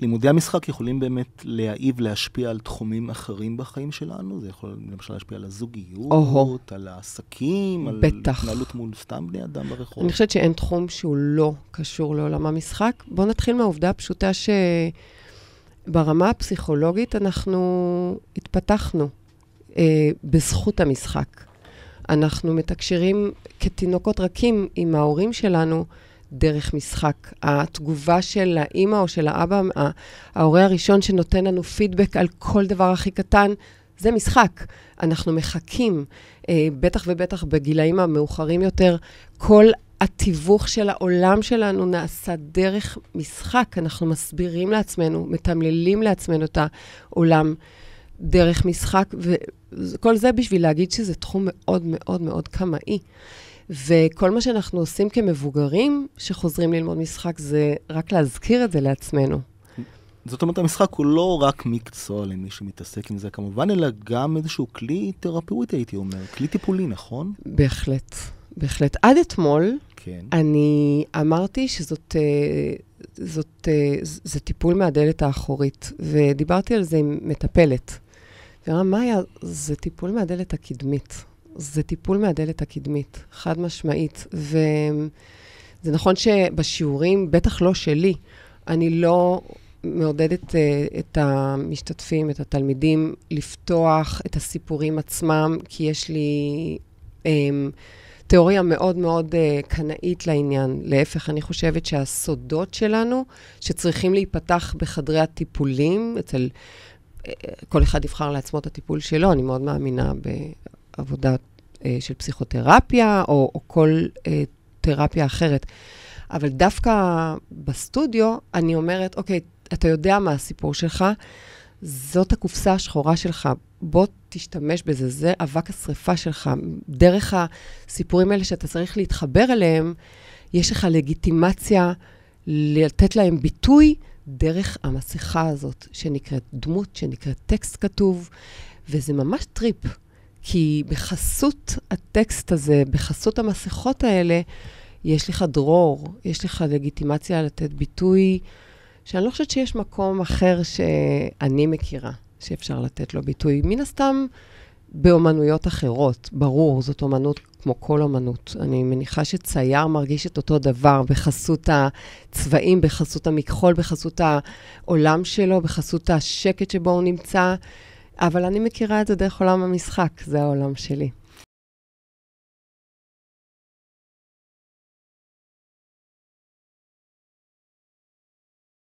לימודי המשחק יכולים באמת להעיב, להשפיע על תחומים אחרים בחיים שלנו. זה יכול למשל להשפיע על הזוגיות, oh על העסקים, על התנהלות מול סתם בני אדם ברחוב. אני חושבת שאין תחום שהוא לא קשור לעולם המשחק. בואו נתחיל מהעובדה הפשוטה שברמה הפסיכולוגית אנחנו התפתחנו אה, בזכות המשחק. אנחנו מתקשרים כתינוקות רכים עם ההורים שלנו. דרך משחק. התגובה של האימא או של האבא, ההורה הראשון שנותן לנו פידבק על כל דבר הכי קטן, זה משחק. אנחנו מחכים, אה, בטח ובטח בגילאים המאוחרים יותר, כל התיווך של העולם שלנו נעשה דרך משחק. אנחנו מסבירים לעצמנו, מתמללים לעצמנו את העולם דרך משחק, וכל זה בשביל להגיד שזה תחום מאוד מאוד מאוד קמאי. וכל מה שאנחנו עושים כמבוגרים שחוזרים ללמוד משחק זה רק להזכיר את זה לעצמנו. זאת אומרת, המשחק הוא לא רק מקצוע למי שמתעסק עם זה כמובן, אלא גם איזשהו כלי תרפאוטי, הייתי אומר, כלי טיפולי, נכון? בהחלט, בהחלט. עד אתמול, כן. אני אמרתי שזאת אה, זאת, זאת, אה, זה טיפול מהדלת האחורית, ודיברתי על זה עם מטפלת. היא אמרה, מאיה, זה טיפול מהדלת הקדמית. זה טיפול מהדלת הקדמית, חד משמעית. וזה נכון שבשיעורים, בטח לא שלי, אני לא מעודדת uh, את המשתתפים, את התלמידים, לפתוח את הסיפורים עצמם, כי יש לי um, תיאוריה מאוד מאוד uh, קנאית לעניין. להפך, אני חושבת שהסודות שלנו, שצריכים להיפתח בחדרי הטיפולים, אצל... אה, כל אחד יבחר לעצמו את הטיפול שלו, אני מאוד מאמינה ב... עבודה אה, של פסיכותרפיה או, או כל אה, תרפיה אחרת. אבל דווקא בסטודיו, אני אומרת, אוקיי, אתה יודע מה הסיפור שלך, זאת הקופסה השחורה שלך, בוא תשתמש בזה, זה אבק השרפה שלך. דרך הסיפורים האלה שאתה צריך להתחבר אליהם, יש לך לגיטימציה לתת להם ביטוי דרך המסכה הזאת, שנקראת דמות, שנקראת טקסט כתוב, וזה ממש טריפ. כי בחסות הטקסט הזה, בחסות המסכות האלה, יש לך דרור, יש לך לגיטימציה לתת ביטוי, שאני לא חושבת שיש מקום אחר שאני מכירה שאפשר לתת לו ביטוי. מן הסתם, באומנויות אחרות, ברור, זאת אומנות כמו כל אומנות. אני מניחה שצייר מרגיש את אותו דבר בחסות הצבעים, בחסות המכחול, בחסות העולם שלו, בחסות השקט שבו הוא נמצא. אבל אני מכירה את זה דרך עולם המשחק, זה העולם שלי.